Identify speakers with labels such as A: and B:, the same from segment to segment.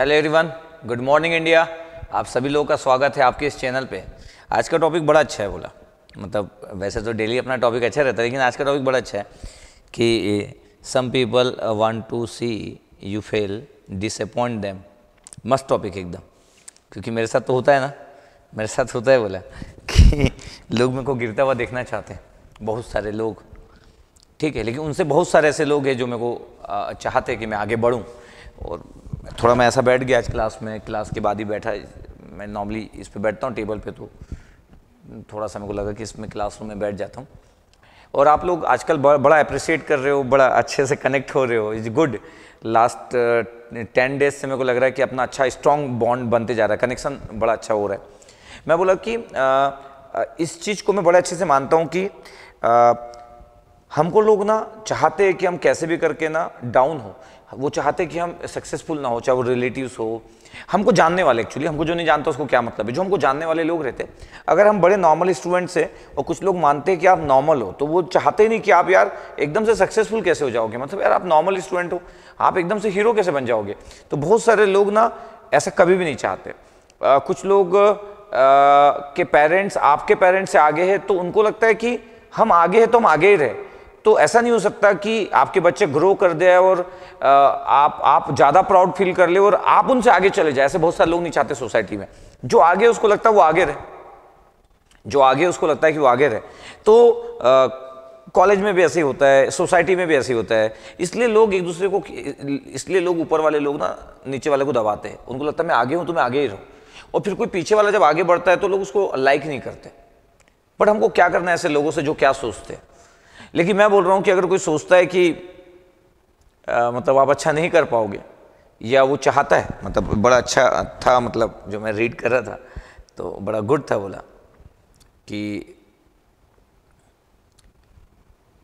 A: Hello everyone good morning India आप सभी लोगों का स्वागत है आपके इस चैनल पे आज का टॉपिक बड़ा अच्छा है बोला मतलब वैसे तो डेली अपना टॉपिक अच्छा रहता है लेकिन आज का टॉपिक बड़ा अच्छा है कि some people want to see you fail disappoint them मस्त टॉपिक एकदम क्योंकि मेरे साथ तो होता है ना मेरे साथ होता है बोला कि लोग मेरे को गिरता हुआ देखना चाहते हैं बहुत सारे लोग ठीक है लेकिन उनसे बहुत सारे ऐसे लोग हैं जो मेरे को uh, चाहते हैं कि मैं आगे बढ़ूँ और थोड़ा मैं ऐसा बैठ गया आज क्लास में क्लास के बाद ही बैठा मैं नॉर्मली इस पर बैठता हूँ टेबल पर तो थोड़ा सा मेरे को लगा कि इसमें क्लासरूम में बैठ जाता हूँ और आप लोग आजकल बड़ा अप्रिसिएट कर रहे हो बड़ा अच्छे से कनेक्ट हो रहे हो is good last ten days से मेरे को लग रहा है कि अपना अच्छा स्ट्रॉन्ग बॉन्ड बनते जा रहा है कनेक्शन बड़ा अच्छा हो रहा है मैं बोला कि आ, uh, uh, इस चीज़ को मैं बड़े अच्छे से मानता हूँ कि आ, uh, हमको लोग ना चाहते हैं कि हम कैसे भी करके ना डाउन हो वो चाहते कि हम सक्सेसफुल ना हो चाहे वो रिलेटिव्स हो हमको जानने वाले एक्चुअली हमको जो नहीं जानता उसको क्या मतलब है जो हमको जानने वाले लोग रहते अगर हम बड़े नॉर्मल स्टूडेंट्स हैं और कुछ लोग मानते हैं कि आप नॉर्मल हो तो वो चाहते नहीं कि आप यार एकदम से सक्सेसफुल कैसे हो जाओगे मतलब यार आप नॉर्मल स्टूडेंट हो आप एकदम से हीरो कैसे बन जाओगे तो बहुत सारे लोग ना ऐसा कभी भी नहीं चाहते आ, कुछ लोग आ, के पेरेंट्स आपके पेरेंट्स से आगे है तो उनको लगता है कि हम आगे हैं तो हम आगे ही रहें तो ऐसा नहीं हो सकता कि आपके बच्चे ग्रो कर दे और आप आप ज़्यादा प्राउड फील कर ले और आप उनसे आगे चले जाए ऐसे बहुत सारे लोग नहीं चाहते सोसाइटी में जो आगे उसको लगता है वो आगे रहे जो आगे उसको लगता है कि वो आगे रहे तो कॉलेज में भी ऐसे ही होता है सोसाइटी में भी ऐसे ही होता है इसलिए लोग एक दूसरे को इसलिए लोग ऊपर वाले लोग ना नीचे वाले को दबाते हैं उनको लगता है मैं आगे हूँ तो मैं आगे ही रहूँ और फिर कोई पीछे वाला जब आगे बढ़ता है तो लोग उसको लाइक नहीं करते बट हमको क्या करना है ऐसे लोगों से जो क्या सोचते हैं लेकिन मैं बोल रहा हूँ कि अगर कोई सोचता है कि आ, मतलब आप अच्छा नहीं कर पाओगे या वो चाहता है मतलब बड़ा अच्छा था मतलब जो मैं रीड कर रहा था तो बड़ा गुड था बोला कि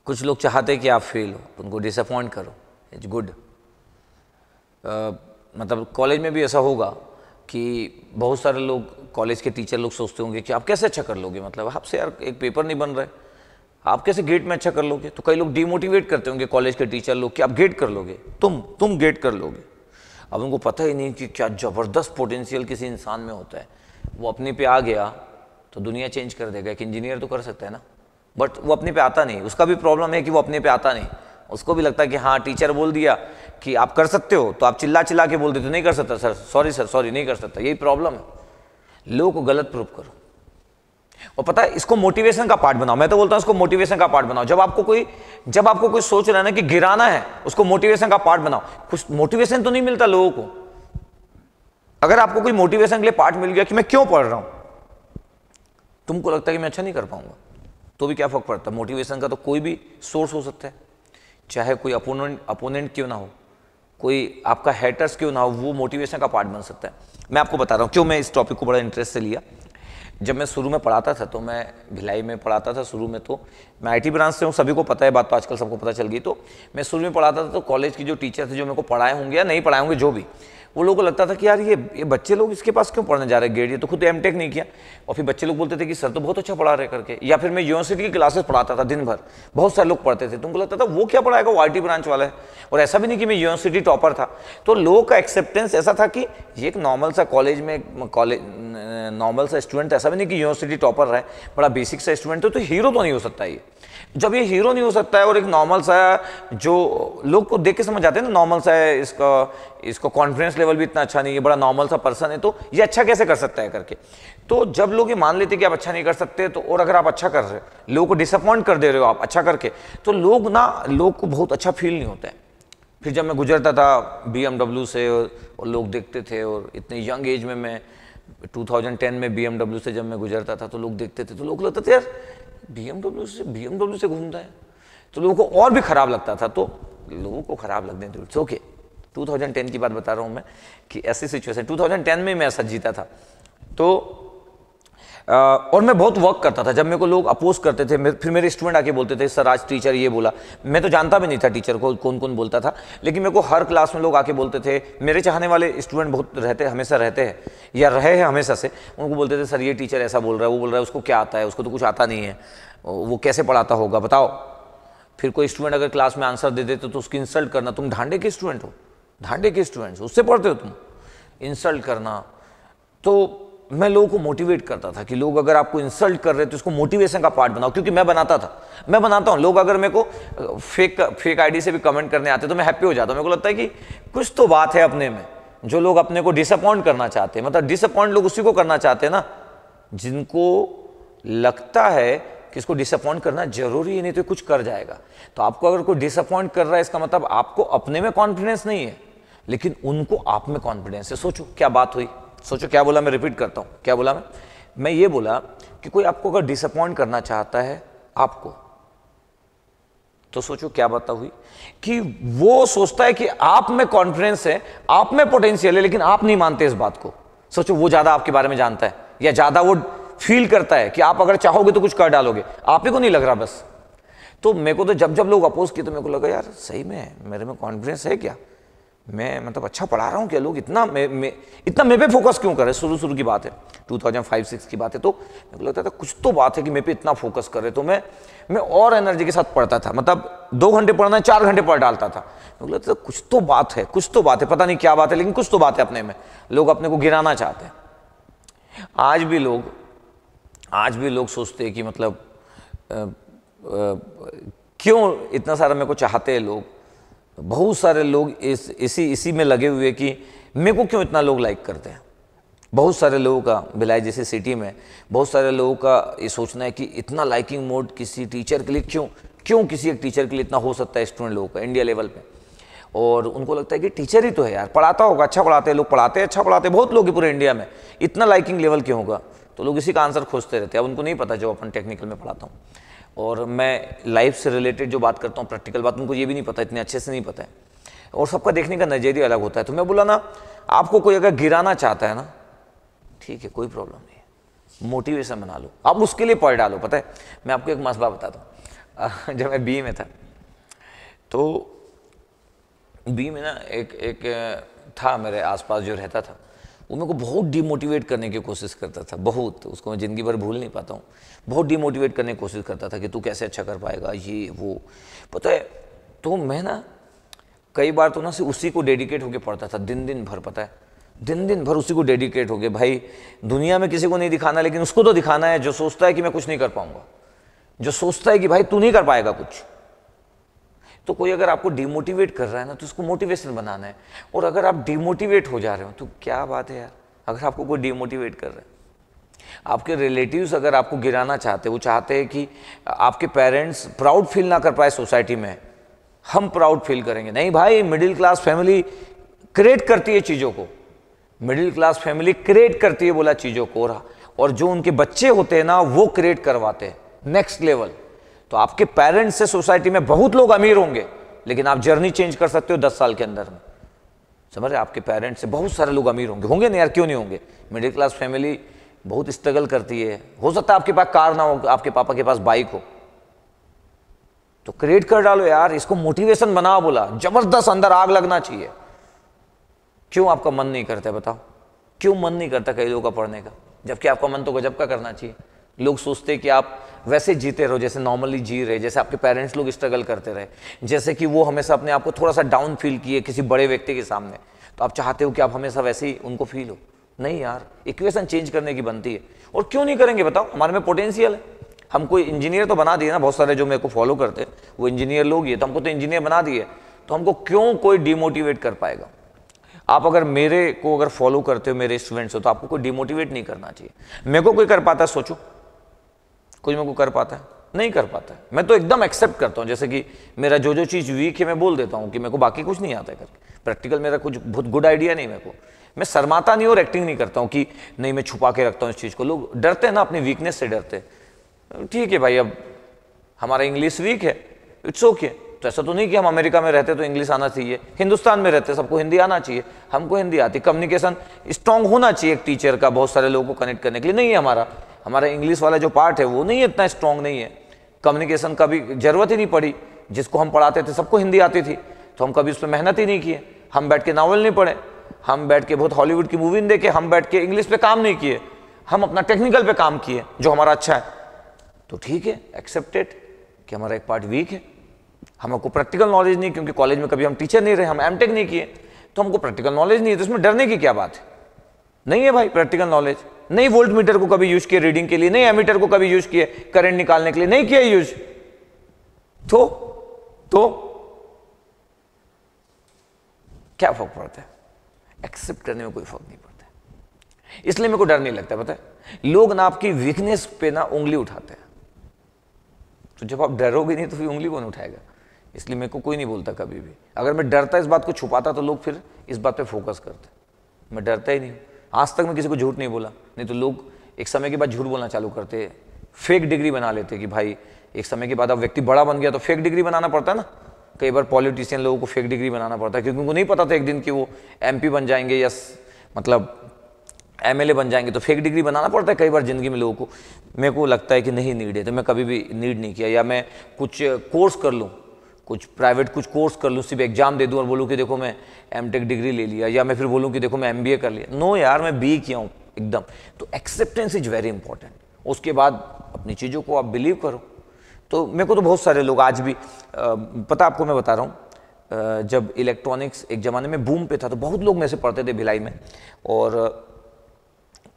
A: कुछ लोग चाहते हैं कि आप फेल हो तो उनको डिसअपॉइंट करो इट्स गुड मतलब कॉलेज में भी ऐसा होगा कि बहुत सारे लोग कॉलेज के टीचर लोग सोचते होंगे कि आप कैसे अच्छा कर लोगे मतलब आपसे यार एक पेपर नहीं बन रहा है आप कैसे गेट में अच्छा कर लोगे तो कई लोग डीमोटिवेट करते होंगे कॉलेज के टीचर लोग कि आप गेट कर लोगे तुम तुम गेट कर लोगे अब उनको पता ही नहीं कि क्या ज़बरदस्त पोटेंशियल किसी इंसान में होता है वो अपने पे आ गया तो दुनिया चेंज कर देगा एक इंजीनियर तो कर सकता है ना बट वो अपने पे आता नहीं उसका भी प्रॉब्लम है कि वो अपने पे आता नहीं उसको भी लगता है कि हाँ टीचर बोल दिया कि आप कर सकते हो तो आप चिल्ला चिल्ला के बोल देते तो नहीं कर सकता सर सॉरी सर सॉरी नहीं कर सकता यही प्रॉब्लम है लोगों को गलत प्रूफ करो और पता है इसको मोटिवेशन का पार्ट बनाओ मैं तो बोलता हूं इसको मोटिवेशन का पार्ट बनाओ जब आपको कोई जब आपको कोई सोच रहा है ना कि गिराना है उसको मोटिवेशन का पार्ट बनाओ कुछ मोटिवेशन तो नहीं मिलता लोगों को अगर आपको कोई मोटिवेशन के लिए पार्ट मिल गया कि मैं क्यों पढ़ रहा हूं तुमको लगता है कि मैं अच्छा नहीं कर पाऊंगा तो भी क्या फर्क पड़ता है मोटिवेशन का तो कोई भी सोर्स हो सकता है चाहे कोई अपोनेंट अपोनेंट क्यों ना हो कोई आपका हैटर्स क्यों ना हो वो मोटिवेशन का पार्ट बन सकता है मैं आपको बता रहा हूँ क्यों मैं इस टॉपिक को बड़ा इंटरेस्ट से लिया जब मैं शुरू में पढ़ाता था तो मैं भिलाई में पढ़ाता था शुरू में तो मैं आईटी ब्रांच से हूँ सभी को पता है बात तो आजकल सबको पता चल गई तो मैं शुरू में पढ़ाता था तो कॉलेज की जो टीचर थे जो मेरे को पढ़ाए होंगे या नहीं पढ़ाए होंगे जो भी वो लोगों को लगता था कि यार ये ये बच्चे लोग इसके पास क्यों पढ़ने जा रहे हैं गेट ये तो खुद एम टेक नहीं किया और फिर बच्चे लोग बोलते थे कि सर तो बहुत अच्छा पढ़ा रहे करके या फिर मैं यूनिवर्सिटी की क्लासेस पढ़ाता था दिन भर बहुत सारे लोग पढ़ते थे तुमको तो लगता था वो क्या पढ़ाएगा वो आई ब्रांच वाला है और ऐसा भी नहीं कि मैं यूनिवर्सिटी टॉपर था तो लोगों का एक्सेप्टेंस ऐसा था कि ये एक नॉर्मल सा कॉलेज में कॉलेज नॉर्मल सा स्टूडेंट ऐसा भी नहीं कि यूनिवर्सिटी टॉपर रहे बड़ा बेसिक सा स्टूडेंट हो तो हीरो तो नहीं हो सकता ये जब ये हीरो नहीं हो सकता है और एक नॉर्मल सा जो लोग को देख के समझ आते हैं ना नॉर्मल सा है इसका इसको कॉन्फिडेंस लेवल भी इतना अच्छा नहीं है बड़ा नॉर्मल सा पर्सन है तो ये अच्छा कैसे कर सकता है करके तो जब लोग ये मान लेते कि आप अच्छा नहीं कर सकते तो और अगर आप अच्छा कर रहे हो लोगों को डिसअपॉइंट कर दे रहे हो आप अच्छा करके तो लोग ना लोग को बहुत अच्छा फील नहीं होता है फिर जब मैं गुजरता था बी से और, लोग देखते थे और इतने यंग एज में मैं 2010 में बी से जब मैं गुजरता था तो लोग देखते थे तो लोग लगता थे यार बीएमडब्ल्यू से बीएमडब्ल्यू से घूमता है तो लोगों को और भी खराब लगता था तो लोगों को खराब लगने दो इट्स ओके 2010 की बात बता रहा हूँ मैं कि ऐसी सिचुएशन 2010 में मैं ऐसा जीता था तो और मैं बहुत वर्क करता था जब मेरे को लोग अपोज करते थे फिर मेरे स्टूडेंट आके बोलते थे सर आज टीचर ये बोला मैं तो जानता भी नहीं था टीचर को कौन कौन बोलता था लेकिन मेरे को हर क्लास में लोग आके बोलते थे मेरे चाहने वाले स्टूडेंट बहुत रहते हमेशा रहते हैं या रहे हैं हमेशा से उनको बोलते थे सर ये टीचर ऐसा बोल रहा है वो बोल रहा है उसको क्या आता है उसको तो कुछ आता नहीं है वो कैसे पढ़ाता होगा बताओ फिर कोई स्टूडेंट अगर क्लास में आंसर दे देते तो उसकी इंसल्ट करना तुम ढांडे के स्टूडेंट हो ढांडे के स्टूडेंट्स उससे पढ़ते हो तुम इंसल्ट करना तो मैं लोगों को मोटिवेट करता था कि लोग अगर आपको इंसल्ट कर रहे हैं तो इसको मोटिवेशन का पार्ट बनाओ क्योंकि मैं बनाता था मैं बनाता हूं लोग अगर मेरे को फेक फेक आईडी से भी कमेंट करने आते तो मैं हैप्पी हो जाता हूं मेरे को लगता है कि कुछ तो बात है अपने में जो लोग अपने को डिसअपॉइंट करना चाहते हैं मतलब डिसअपॉइंट लोग उसी को करना चाहते हैं ना जिनको लगता है कि इसको डिसअपॉइंट करना जरूरी है नहीं तो कुछ कर जाएगा तो आपको अगर कोई डिसअपॉइंट कर रहा है इसका मतलब आपको अपने में कॉन्फिडेंस नहीं है लेकिन उनको आप में कॉन्फिडेंस है सोचो क्या बात हुई सोचो क्या बोला मैं रिपीट करता हूँ क्या बोला मैं मैं ये बोला कि कोई आपको अगर डिसअपॉइंट करना चाहता है आपको तो सोचो क्या बात हुई कि वो सोचता है कि आप में कॉन्फिडेंस है आप में पोटेंशियल है लेकिन आप नहीं मानते इस बात को सोचो वो ज्यादा आपके बारे में जानता है या ज्यादा वो फील करता है कि आप अगर चाहोगे तो कुछ कर डालोगे आप ही को नहीं लग रहा बस तो मेरे को तो जब जब लोग अपोज किए तो मेरे को लगा यार सही में मेरे में कॉन्फिडेंस है क्या मैं मतलब अच्छा पढ़ा रहा हूँ क्या लोग इतना मे, मे, इतना मे पे फोकस क्यों कर रहे शुरू शुरू की बात है टू थाउजेंड फाइव सिक्स की बात है तो मेरे को लगता था कुछ तो बात है कि मे पे इतना फोकस कर रहे तो मैं मैं और एनर्जी के साथ पढ़ता था मतलब दो घंटे पढ़ना है चार घंटे पढ़ डालता था मेरे को लगता था कुछ तो बात है कुछ तो बात है पता नहीं क्या बात है लेकिन कुछ तो बात है अपने में लोग अपने को गिराना चाहते हैं आज भी लोग आज भी लोग सोचते हैं कि मतलब क्यों इतना सारा मेरे को चाहते हैं लोग बहुत सारे लोग इस इसी इसी में लगे हुए कि मेरे को क्यों इतना लोग लाइक करते हैं बहुत सारे लोगों का भिलाई जैसे सिटी में बहुत सारे लोगों का ये सोचना है कि इतना लाइकिंग मोड किसी टीचर के लिए क्यों क्यों किसी एक टीचर के लिए इतना हो सकता है स्टूडेंट लोगों का इंडिया लेवल पर और उनको लगता है कि टीचर ही तो है यार पढ़ाता होगा अच्छा पढ़ाते हैं लोग पढ़ाते हैं अच्छा पढ़ाते हैं बहुत लोग पूरे इंडिया में इतना लाइकिंग लेवल क्यों होगा तो लोग इसी का आंसर खोजते रहते हैं अब उनको नहीं पता जो अपन टेक्निकल में पढ़ाता हूँ और मैं लाइफ से रिलेटेड जो बात करता हूँ प्रैक्टिकल बात उनको ये भी नहीं पता इतने अच्छे से नहीं पता है और सबका देखने का नज़रिया अलग होता है तो मैं बोला ना आपको कोई अगर गिराना चाहता है ना ठीक है कोई प्रॉब्लम नहीं मोटिवेशन बना लो आप उसके लिए पढ़ डालो पता है मैं आपको एक मसबा बताता हूँ जब मैं बी में था तो बी में ना एक एक था मेरे आसपास जो रहता था वो मेरे को बहुत डिमोटिवेट करने की कोशिश करता था बहुत उसको मैं ज़िंदगी भर भूल नहीं पाता हूँ बहुत डिमोटिवेट करने की कोशिश करता था कि तू कैसे अच्छा कर पाएगा ये वो पता है तो मैं ना कई बार तो ना सिर्फ उसी को डेडिकेट होकर पढ़ता था दिन दिन भर पता है दिन दिन भर उसी को डेडिकेट हो गए भाई दुनिया में किसी को नहीं दिखाना लेकिन उसको तो दिखाना है जो सोचता है कि मैं कुछ नहीं कर पाऊंगा जो सोचता है कि भाई तू नहीं कर पाएगा कुछ तो कोई अगर आपको डिमोटिवेट कर रहा है ना तो उसको मोटिवेशन बनाना है और अगर आप डिमोटिवेट हो जा रहे हो तो क्या बात है यार अगर आपको कोई डिमोटिवेट कर रहा है आपके रिलेटिव्स अगर आपको गिराना चाहते वो चाहते हैं कि आपके पेरेंट्स प्राउड फील ना कर पाए सोसाइटी में हम प्राउड फील करेंगे नहीं भाई मिडिल क्लास फैमिली क्रिएट करती है चीज़ों को मिडिल क्लास फैमिली क्रिएट करती है बोला चीज़ों को और जो उनके बच्चे होते हैं ना वो क्रिएट करवाते हैं नेक्स्ट लेवल तो आपके पेरेंट्स से सोसाइटी में बहुत लोग अमीर होंगे लेकिन आप जर्नी चेंज कर सकते हो दस साल के अंदर में समझ रहे आपके पेरेंट्स से बहुत सारे लोग अमीर होंगे होंगे नहीं यार क्यों नहीं होंगे मिडिल क्लास फैमिली बहुत स्ट्रगल करती है हो सकता है आपके पास कार ना हो आपके पापा के पास बाइक हो तो क्रिएट कर डालो यार इसको मोटिवेशन बनाओ बोला जबरदस्त अंदर आग लगना चाहिए क्यों आपका मन नहीं करता बताओ क्यों मन नहीं करता कई लोगों का पढ़ने का जबकि आपका मन तो गजब का करना चाहिए लोग सोचते कि आप वैसे जीते रहो जैसे नॉर्मली जी रहे जैसे आपके पेरेंट्स लोग स्ट्रगल करते रहे जैसे कि वो हमेशा अपने आप को थोड़ा सा डाउन फील किए किसी बड़े व्यक्ति के सामने तो आप चाहते हो कि आप हमेशा वैसे ही उनको फील हो नहीं यार इक्वेशन चेंज करने की बनती है और क्यों नहीं करेंगे बताओ हमारे में पोटेंशियल है हम कोई इंजीनियर तो बना दिए ना बहुत सारे जो मेरे को फॉलो करते हैं वो इंजीनियर लोग ये तो हमको तो इंजीनियर बना दिए तो हमको क्यों कोई डिमोटिवेट कर पाएगा आप अगर मेरे को अगर फॉलो करते हो मेरे स्टूडेंट्स हो तो आपको कोई डिमोटिवेट नहीं करना चाहिए मेरे को कोई कर पाता सोचो कुछ मेरे को कर पाता है नहीं कर पाता है मैं तो एकदम एक्सेप्ट करता हूँ जैसे कि मेरा जो जो चीज़ वीक है मैं बोल देता हूँ कि मेरे को बाकी कुछ नहीं आता है करके प्रैक्टिकल मेरा कुछ बहुत गुड आइडिया नहीं मेरे को मैं शर्माता नहीं और एक्टिंग नहीं करता हूँ कि नहीं मैं छुपा के रखता हूँ इस चीज़ को लोग डरते हैं ना अपनी वीकनेस से डरते ठीक है भाई अब हमारा इंग्लिश वीक है इट्स ओके okay. तो ऐसा तो नहीं कि हम अमेरिका में रहते तो इंग्लिश आना चाहिए हिंदुस्तान में रहते सबको हिंदी आना चाहिए हमको हिंदी आती कम्युनिकेशन स्ट्रांग होना चाहिए एक टीचर का बहुत सारे लोगों को कनेक्ट करने के लिए नहीं है हमारा हमारा इंग्लिश वाला जो पार्ट है वो नहीं है इतना स्ट्रांग नहीं है कम्युनिकेशन का भी जरूरत ही नहीं पड़ी जिसको हम पढ़ाते थे सबको हिंदी आती थी तो हम कभी उस पर मेहनत ही नहीं किए हम बैठ के नावल नहीं पढ़े हम बैठ के बहुत हॉलीवुड की मूवी नहीं देखे हम बैठ के इंग्लिश पे काम नहीं किए हम अपना टेक्निकल पे काम किए जो हमारा अच्छा है तो ठीक है एक्सेप्टेड कि हमारा एक पार्ट वीक है हमको प्रैक्टिकल नॉलेज नहीं क्योंकि कॉलेज में कभी हम टीचर नहीं रहे हम एम नहीं किए तो हमको प्रैक्टिकल नॉलेज नहीं है तो उसमें डरने की क्या बात है नहीं है भाई प्रैक्टिकल नॉलेज नहीं वोल्ट मीटर को कभी यूज किए रीडिंग के लिए नहीं एमीटर को कभी यूज किए करंट निकालने के लिए नहीं किया यूज तो तो क्या फर्क पड़ता है एक्सेप्ट करने में कोई फर्क नहीं पड़ता इसलिए मेरे को डर नहीं लगता पता है लोग ना आपकी वीकनेस पे ना उंगली उठाते हैं तो जब आप डरोगे नहीं तो फिर उंगली कौन उठाएगा इसलिए मेरे को कोई नहीं बोलता कभी भी अगर मैं डरता इस बात को छुपाता तो लोग फिर इस बात पे फोकस करते मैं डरता ही नहीं आज तक मैं किसी को झूठ नहीं बोला नहीं तो लोग एक समय के बाद झूठ बोलना चालू करते फेक डिग्री बना लेते कि भाई एक समय के बाद अब व्यक्ति बड़ा बन गया तो फेक डिग्री बनाना पड़ता है ना कई बार पॉलिटिशियन लोगों को फेक डिग्री बनाना पड़ता है क्योंकि उनको नहीं पता था एक दिन कि वो एम बन जाएंगे या मतलब एमएलए बन जाएंगे तो फेक डिग्री बनाना पड़ता है कई बार ज़िंदगी में लोगों को मेरे को लगता है कि नहीं नीड है तो मैं कभी भी नीड नहीं किया या मैं कुछ कोर्स कर लूँ कुछ प्राइवेट कुछ कोर्स कर लूँ सिर्फ एग्जाम दे दूँ और बोलूँ कि देखो मैं एम डिग्री ले लिया या मैं फिर बोलूँ कि देखो मैं एम कर लिया नो यार मैं बी किया हूँ एकदम तो एक्सेप्टेंस इज वेरी इंपॉर्टेंट उसके बाद अपनी चीज़ों को आप बिलीव करो तो मेरे को तो बहुत सारे लोग आज भी पता आपको मैं बता रहा हूँ जब इलेक्ट्रॉनिक्स एक ज़माने में बूम पे था तो बहुत लोग मेरे से पढ़ते थे भिलाई में और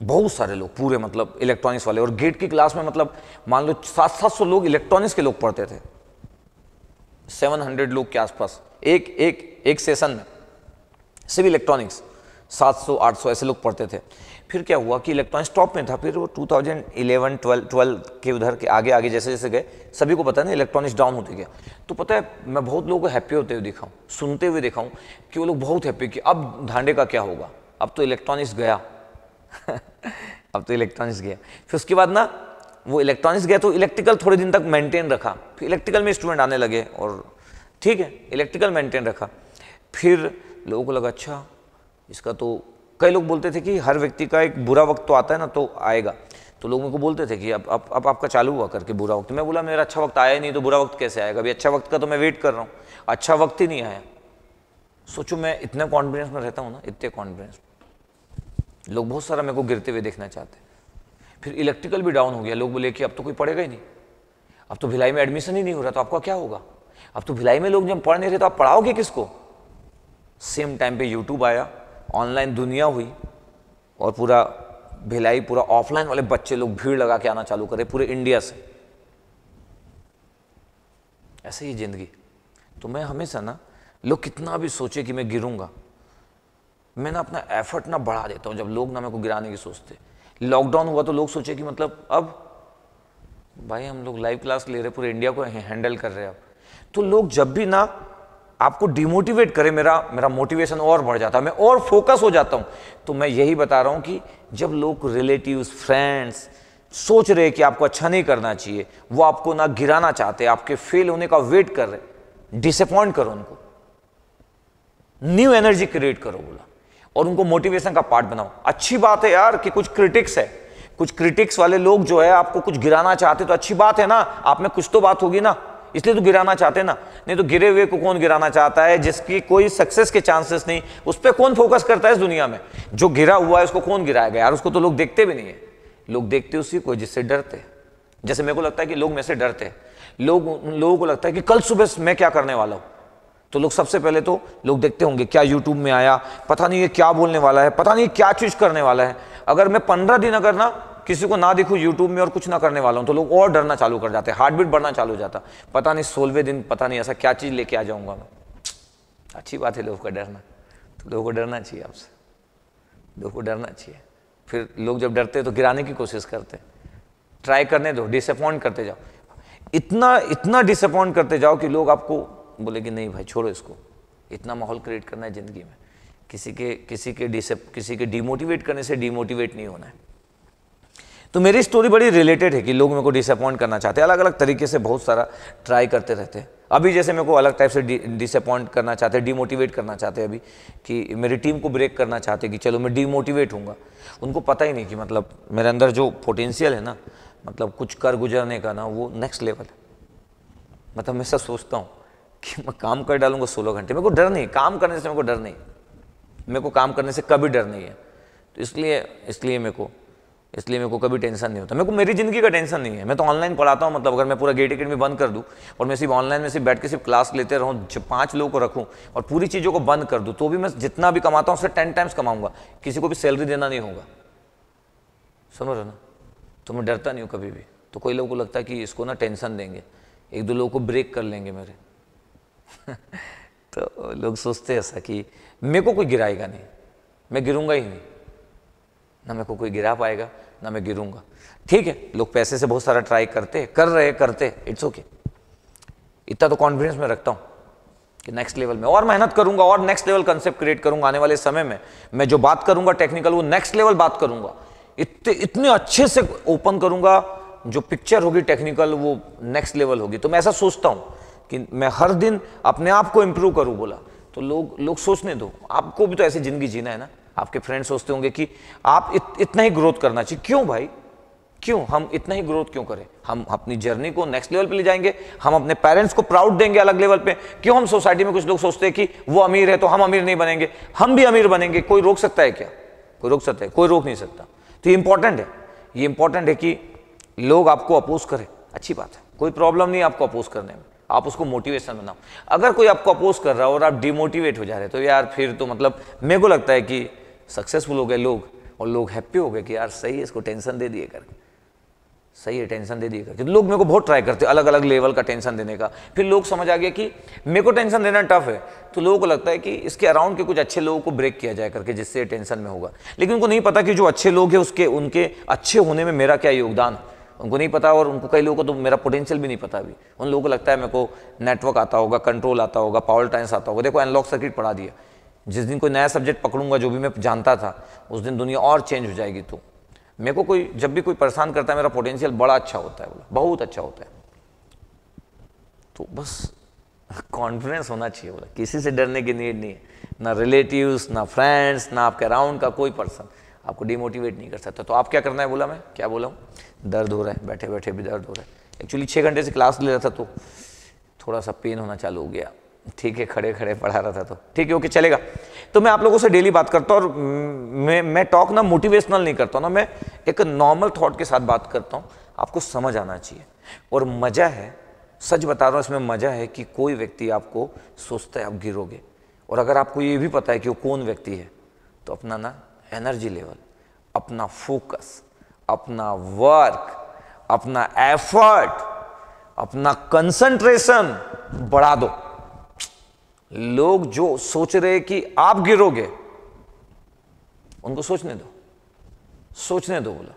A: बहुत सारे लोग पूरे मतलब इलेक्ट्रॉनिक्स वाले और गेट की क्लास में मतलब मान लो सात सात सौ लोग इलेक्ट्रॉनिक्स के लोग पढ़ते थे सेवन हंड्रेड लोग के आसपास एक एक एक सेशन में सिर्फ इलेक्ट्रॉनिक्स सात सौ आठ सौ ऐसे लोग पढ़ते थे फिर क्या हुआ कि इलेक्ट्रॉनिक्स टॉप में था फिर वो टू इलेवन ट्वेल्व ट्वेल्व के उधर के आगे आगे जैसे जैसे गए सभी को पता है ना इलेक्ट्रॉनिक्स डाउन होते गया तो पता है मैं बहुत लोगों को हैप्पी होते हुए दिखाऊँ सुनते हुए दिखाऊँ कि वो लोग बहुत हैप्पी कि अब धांडे का क्या होगा अब तो इलेक्ट्रॉनिक्स गया अब तो इलेक्ट्रॉनिक्स गया फिर उसके बाद ना वो इलेक्ट्रॉनिक्स गया तो इलेक्ट्रिकल थोड़े दिन तक मेंटेन रखा फिर इलेक्ट्रिकल में स्टूडेंट आने लगे और ठीक है इलेक्ट्रिकल मेंटेन रखा फिर लोगों को लगा अच्छा इसका तो कई लोग बोलते थे कि हर व्यक्ति का एक बुरा वक्त तो आता है ना तो आएगा तो लोग मेरे को बोलते थे कि अब अब अब आपका चालू हुआ करके बुरा वक्त मैं बोला मेरा अच्छा वक्त आया ही नहीं तो बुरा वक्त कैसे आएगा अभी अच्छा वक्त का तो मैं वेट कर रहा हूँ अच्छा वक्त ही नहीं आया सोचो मैं इतना कॉन्फिडेंस में रहता हूँ ना इतने कॉन्फिडेंस लोग बहुत सारा मेरे को गिरते हुए देखना चाहते हैं फिर इलेक्ट्रिकल भी डाउन हो गया लोग बोले कि अब तो कोई पढ़ेगा ही नहीं अब तो भिलाई में एडमिशन ही नहीं हो रहा तो आपका क्या होगा अब तो भिलाई में लोग जब पढ़ नहीं रहे तो आप पढ़ाओगे किसको सेम टाइम पे यूट्यूब आया ऑनलाइन दुनिया हुई और पूरा भिलाई पूरा ऑफलाइन वाले बच्चे लोग भीड़ लगा के आना चालू करे पूरे इंडिया से ऐसे ही जिंदगी तो मैं हमेशा ना लोग कितना भी सोचे कि मैं गिरूंगा मैं ना अपना एफर्ट ना बढ़ा देता हूँ जब लोग ना मेरे को गिराने की सोचते लॉकडाउन हुआ तो लोग सोचे कि मतलब अब भाई हम लोग लाइव क्लास ले रहे पूरे इंडिया को हैंडल कर रहे हैं अब तो लोग जब भी ना आपको डिमोटिवेट करे मेरा मेरा मोटिवेशन और बढ़ जाता है मैं और फोकस हो जाता हूँ तो मैं यही बता रहा हूँ कि जब लोग रिलेटिव्स फ्रेंड्स सोच रहे कि आपको अच्छा नहीं करना चाहिए वो आपको ना गिराना चाहते आपके फेल होने का वेट कर रहे डिसअपॉइंट करो उनको न्यू एनर्जी क्रिएट करो बोला और उनको मोटिवेशन का पार्ट बनाओ अच्छी बात है यार कि कुछ क्रिटिक्स है कुछ क्रिटिक्स वाले लोग जो है आपको कुछ गिराना चाहते तो अच्छी बात है ना आप में कुछ तो बात होगी ना इसलिए तो गिराना चाहते ना नहीं तो गिरे हुए को कौन गिराना चाहता है जिसकी कोई सक्सेस के चांसेस नहीं उस पर कौन फोकस करता है इस दुनिया में जो गिरा हुआ है उसको कौन गिराया गया यार उसको तो लोग देखते भी नहीं है लोग देखते उसी को जिससे डरते जैसे मेरे को लगता है कि लोग मेरे से डरते लोग उन लोगों को लगता है कि कल सुबह मैं क्या करने वाला हूँ तो लोग सबसे पहले तो लोग देखते होंगे क्या यूट्यूब में आया पता नहीं ये क्या बोलने वाला है पता नहीं क्या चीज़ करने वाला है अगर मैं पंद्रह दिन अगर ना किसी को ना देखूँ यूट्यूब में और कुछ ना करने वाला हूँ तो लोग और डरना चालू कर जाते हैं हार्ट बीट बढ़ना चालू हो जाता पता नहीं सोलहवें दिन पता नहीं ऐसा क्या चीज़ लेके आ जाऊँगा मैं अच्छी बात है लोगों का डरना तो लोगों को डरना चाहिए आपसे लोगों को डरना चाहिए फिर लोग जब डरते हैं तो गिराने की कोशिश करते हैं ट्राई करने दो डिसअपॉइंट करते जाओ इतना इतना डिसअपॉइंट करते जाओ कि लोग आपको बोले कि नहीं भाई छोड़ो इसको इतना माहौल क्रिएट करना है ज़िंदगी में किसी के किसी के डिसप किसी के डिमोटिवेट करने से डिमोटिवेट नहीं होना है तो मेरी स्टोरी बड़ी रिलेटेड है कि लोग मेरे को डिसअपॉइंट करना चाहते हैं अलग अलग तरीके से बहुत सारा ट्राई करते रहते हैं अभी जैसे मेरे को अलग टाइप से डिसअपॉइंट करना चाहते हैं डिमोटिवेट करना चाहते हैं अभी कि मेरी टीम को ब्रेक करना चाहते हैं कि चलो मैं डिमोटिवेट हूँ उनको पता ही नहीं कि मतलब मेरे अंदर जो पोटेंशियल है ना मतलब कुछ कर गुजरने का ना वो नेक्स्ट लेवल है मतलब मैं सब सोचता हूँ कि मैं काम कर डालूंगा सोलह घंटे मेरे को डर नहीं काम करने से मेरे को डर नहीं मेरे को काम करने से कभी डर नहीं है तो इसलिए इसलिए मेरे को इसलिए मेरे को कभी टेंशन नहीं होता मेरे को मेरी ज़िंदगी का टेंशन नहीं है मैं तो ऑनलाइन पढ़ाता हूँ मतलब अगर मैं पूरा गेट एकेडमी बंद कर दूँ और मैं सिर्फ ऑनलाइन में सिर्फ बैठ के सिर्फ क्लास लेते रहूँ पाँच लोगों को रखूँ और पूरी चीज़ों को बंद कर दूँ तो भी मैं जितना भी कमाता हूँ उससे टेन टाइम्स कमाऊँगा किसी को भी सैलरी देना नहीं होगा समझ रहे ना तो मैं डरता नहीं हूँ कभी भी तो कोई लोगों को लगता है कि इसको ना टेंशन देंगे एक दो लोगों को ब्रेक कर लेंगे मेरे तो लोग सोचते ऐसा कि मेरे को कोई गिराएगा नहीं मैं गिरूंगा ही नहीं ना मेरे को कोई गिरा पाएगा ना मैं गिरूंगा ठीक है लोग पैसे से बहुत सारा ट्राई करते कर रहे करते इट्स ओके okay. इतना तो कॉन्फिडेंस में रखता हूं कि नेक्स्ट लेवल में और मेहनत करूंगा और नेक्स्ट लेवल कंसेप्ट क्रिएट करूंगा आने वाले समय में मैं जो बात करूंगा टेक्निकल वो नेक्स्ट लेवल बात करूंगा इतने इतने अच्छे से ओपन करूंगा जो पिक्चर होगी टेक्निकल वो नेक्स्ट लेवल होगी तो मैं ऐसा सोचता हूँ कि मैं हर दिन अपने आप को इम्प्रूव करूँ बोला तो लोग लोग सोचने दो आपको भी तो ऐसी ज़िंदगी जीना है ना आपके फ्रेंड सोचते होंगे कि आप इत, इतना ही ग्रोथ करना चाहिए क्यों भाई क्यों हम इतना ही ग्रोथ क्यों करें हम अपनी जर्नी को नेक्स्ट लेवल पे ले जाएंगे हम अपने पेरेंट्स को प्राउड देंगे अलग लेवल पे क्यों हम सोसाइटी में कुछ लोग सोचते हैं कि वो अमीर है तो हम अमीर नहीं बनेंगे हम भी अमीर बनेंगे कोई रोक सकता है क्या कोई रोक सकता है कोई रोक नहीं सकता तो ये इंपॉर्टेंट है ये इंपॉर्टेंट है कि लोग आपको अपोज करें अच्छी बात है कोई प्रॉब्लम नहीं आपको अपोज करने में आप उसको मोटिवेशन बनाओ अगर कोई आपको अपोज कर रहा हो और आप डिमोटिवेट हो जा रहे तो यार फिर तो मतलब मेरे को लगता है कि सक्सेसफुल हो गए लोग और लोग हैप्पी हो गए कि यार सही है इसको टेंशन दे दिए कर सही है टेंशन दे दिए करके लोग मेरे को बहुत ट्राई करते हैं अलग अलग लेवल का टेंशन देने का फिर लोग समझ आ गया कि मेरे को टेंशन देना टफ है तो लोगों को लगता है कि इसके अराउंड के कुछ अच्छे लोगों को ब्रेक किया जाए करके जिससे टेंशन में होगा लेकिन उनको नहीं पता कि जो अच्छे लोग हैं उसके उनके अच्छे होने में मेरा क्या योगदान है उनको नहीं पता और उनको कई लोगों को तो मेरा पोटेंशियल भी नहीं पता अभी उन लोगों को लगता है मेरे को नेटवर्क आता होगा कंट्रोल आता होगा पावर टाइम्स आता होगा देखो एनलॉक सर्किट पढ़ा दिया जिस दिन कोई नया सब्जेक्ट पकड़ूंगा जो भी मैं जानता था उस दिन दुनिया और चेंज हो जाएगी तो मेरे को कोई जब भी कोई परेशान करता है मेरा पोटेंशियल बड़ा अच्छा होता है बोला बहुत अच्छा होता है तो बस कॉन्फिडेंस होना चाहिए बोला किसी से डरने की नीड नहीं है ना रिलेटिव्स ना फ्रेंड्स ना आपके अराउंड का कोई पर्सन आपको डिमोटिवेट नहीं कर सकता तो आप क्या करना है बोला मैं क्या बोला हूँ दर्द हो रहा है बैठे बैठे भी दर्द हो रहा है एक्चुअली छः घंटे से क्लास ले रहा था तो थोड़ा सा पेन होना चालू हो गया ठीक है खड़े खड़े पढ़ा रहा था तो ठीक है ओके चलेगा तो मैं आप लोगों से डेली बात करता हूँ और मैं मैं टॉक ना मोटिवेशनल नहीं करता हूँ ना मैं एक नॉर्मल थॉट के साथ बात करता हूँ आपको समझ आना चाहिए और मज़ा है सच बता रहा हूँ इसमें मज़ा है कि कोई व्यक्ति आपको सोचता है आप गिरोगे और अगर आपको ये भी पता है कि वो कौन व्यक्ति है तो अपना ना एनर्जी लेवल अपना फोकस अपना वर्क अपना एफर्ट अपना कंसंट्रेशन बढ़ा दो लोग जो सोच रहे कि आप गिरोगे उनको सोचने दो सोचने दो बोला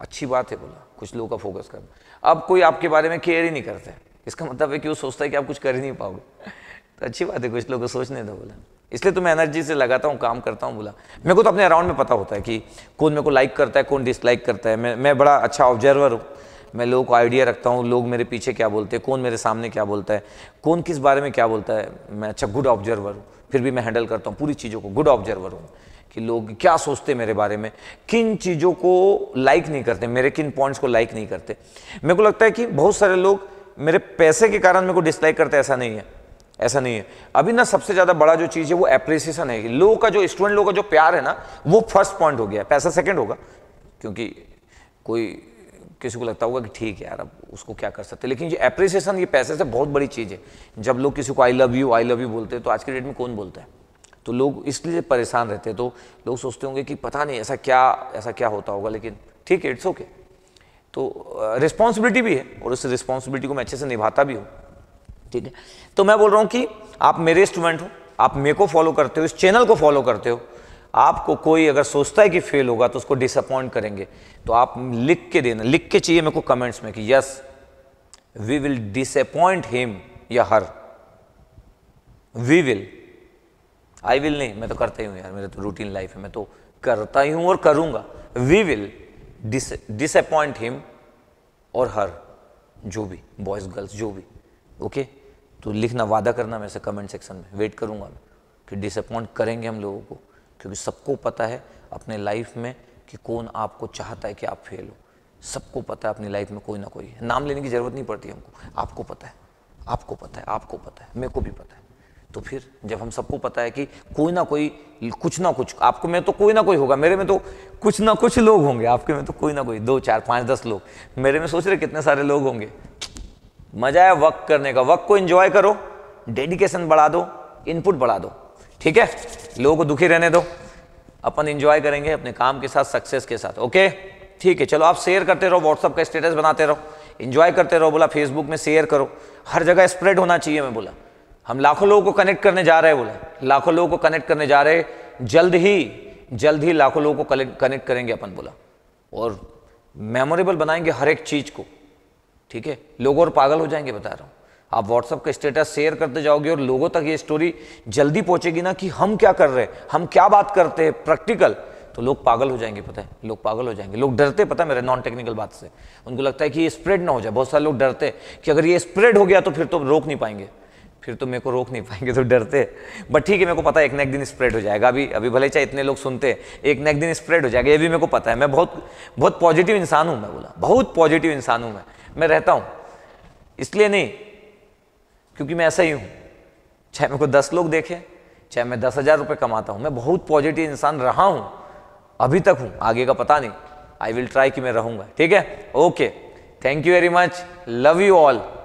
A: अच्छी बात है बोला कुछ लोगों का फोकस करना अब कोई आपके बारे में केयर ही नहीं करता है इसका मतलब है कि वो सोचता है कि आप कुछ कर ही नहीं पाओगे तो अच्छी बात है कुछ लोगों को सोचने दो बोला इसलिए तो मैं एनर्जी से लगाता हूँ काम करता हूँ बोला मेरे को तो अपने अराउंड में पता होता है कि कौन मेरे को लाइक करता है कौन डिसलाइक करता है मैं मैं बड़ा अच्छा ऑब्जर्वर हूँ मैं लोगों को आइडिया रखता हूँ लोग मेरे पीछे क्या बोलते हैं कौन मेरे सामने क्या बोलता है कौन किस बारे में क्या बोलता है मैं अच्छा गुड ऑब्जर्वर हूँ फिर भी मैं हैंडल करता हूँ पूरी चीज़ों को गुड ऑब्जर्वर हूँ कि लोग क्या सोचते मेरे बारे में किन चीज़ों को लाइक नहीं करते मेरे किन पॉइंट्स को लाइक नहीं करते मेरे को लगता है कि बहुत सारे लोग मेरे पैसे के कारण मेरे को डिसलाइक करते ऐसा नहीं है ऐसा नहीं है अभी ना सबसे ज़्यादा बड़ा जो चीज़ है वो एप्रिसिएशन है लोगों का जो स्टूडेंट लोगों का जो प्यार है ना वो फर्स्ट पॉइंट हो गया पैसा सेकेंड होगा क्योंकि कोई किसी को लगता होगा कि ठीक है यार अब उसको क्या कर सकते लेकिन ये एप्रिसिएशन ये पैसे से बहुत बड़ी चीज़ है जब लोग किसी को I love you I love you बोलते हैं तो आज के डेट में कौन बोलता है तो लोग इसलिए परेशान रहते हैं तो लोग सोचते होंगे कि पता नहीं ऐसा क्या ऐसा क्या होता होगा लेकिन ठीक है इट्स ओके तो रिस्पॉन्सिबिलिटी भी है और उस रिस्पॉन्सिबिलिटी को मैं अच्छे से निभाता भी हूँ ठीक है तो मैं बोल रहा हूं कि आप मेरे स्टूडेंट हो आप मेरे को फॉलो करते हो इस चैनल को फॉलो करते हो आपको कोई अगर सोचता है कि फेल होगा तो उसको डिसअपॉइंट करेंगे तो आप लिख के देना लिख के चाहिए मेरे को कमेंट्स में कि yes we will disappoint him या her we will I will नहीं मैं तो करता ही हूं यार मेरा तो रूटीन लाइफ है मैं तो करता ही हूं और करूंगा वी विल डिसअपॉइंट हिम और हर जो भी बॉयज़ गर्ल्स जो भी ओके okay? तो लिखना वादा करना मेरे से कमेंट सेक्शन में वेट करूंगा मैं कि डिसअपॉइंट करेंगे हम लोगों को क्योंकि सबको पता है अपने लाइफ में कि कौन आपको चाहता है कि आप फेल हो सबको पता है अपनी लाइफ में कोई ना कोई है नाम लेने की ज़रूरत नहीं पड़ती हमको आपको पता है आपको पता है आपको पता है मेरे को भी पता है तो फिर जब हम सबको पता है कि कोई ना कोई कुछ ना कुछ आपको में तो कोई ना कोई होगा मेरे में तो कुछ ना कुछ लोग होंगे आपके में तो कोई ना कोई दो चार पाँच दस लोग मेरे में सोच रहे कितने सारे लोग होंगे मजा है वक्त करने का वक्त को एंजॉय करो डेडिकेशन बढ़ा दो इनपुट बढ़ा दो ठीक है लोगों को दुखी रहने दो अपन इंजॉय करेंगे अपने काम के साथ सक्सेस के साथ ओके ठीक है चलो आप शेयर करते रहो व्हाट्सअप का स्टेटस बनाते रहो इंजॉय करते रहो बोला फेसबुक में शेयर करो हर जगह स्प्रेड होना चाहिए मैं बोला हम लाखों लोगों को कनेक्ट करने जा रहे हैं बोला लाखों लोगों को कनेक्ट करने जा रहे जल्द ही जल्द ही लाखों लोगों को कनेक्ट करेंगे अपन बोला और मेमोरेबल बनाएंगे हर एक चीज़ को ठीक है लोग और पागल हो जाएंगे बता रहा हूँ आप व्हाट्सअप का स्टेटस शेयर करते जाओगे और लोगों तक ये स्टोरी जल्दी पहुंचेगी ना कि हम क्या कर रहे हैं हम क्या बात करते हैं प्रैक्टिकल तो लोग पागल हो जाएंगे पता है लोग पागल हो जाएंगे लोग डरते पता है मेरे नॉन टेक्निकल बात से उनको लगता है कि ये स्प्रेड ना हो जाए बहुत सारे लोग डरते कि अगर ये स्प्रेड हो गया तो फिर तो रोक नहीं पाएंगे फिर तो मेरे को रोक नहीं पाएंगे तो डरते बट ठीक है मेरे को पता है एक ना एक दिन स्प्रेड हो जाएगा अभी अभी भले चाहे इतने लोग सुनते एक ना एक दिन स्प्रेड हो जाएगा ये भी मेरे को पता है मैं बहुत बहुत पॉजिटिव इंसान हूँ मैं बोला बहुत पॉजिटिव इंसान हूँ मैं मैं रहता हूं इसलिए नहीं क्योंकि मैं ऐसा ही हूं चाहे मेरे को दस लोग देखें चाहे मैं दस हज़ार रुपये कमाता हूं मैं बहुत पॉजिटिव इंसान रहा हूं अभी तक हूं आगे का पता नहीं आई विल ट्राई कि मैं रहूंगा ठीक है okay thank you very much love you all